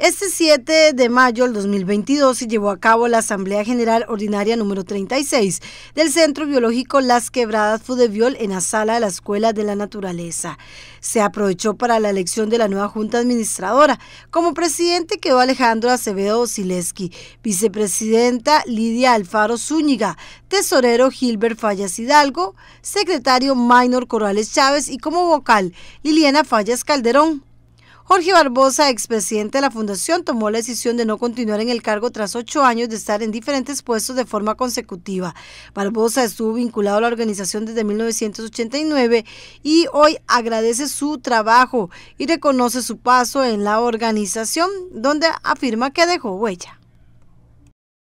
Este 7 de mayo del 2022 se llevó a cabo la Asamblea General Ordinaria número 36 del Centro Biológico Las Quebradas Fudeviol en la sala de la Escuela de la Naturaleza. Se aprovechó para la elección de la nueva Junta Administradora. Como presidente quedó Alejandro Acevedo Sileski, vicepresidenta Lidia Alfaro Zúñiga, tesorero Gilbert Fallas Hidalgo, secretario Minor Corrales Chávez y como vocal Liliana Fallas Calderón. Jorge Barbosa, expresidente de la Fundación, tomó la decisión de no continuar en el cargo tras ocho años de estar en diferentes puestos de forma consecutiva. Barbosa estuvo vinculado a la organización desde 1989 y hoy agradece su trabajo y reconoce su paso en la organización, donde afirma que dejó huella.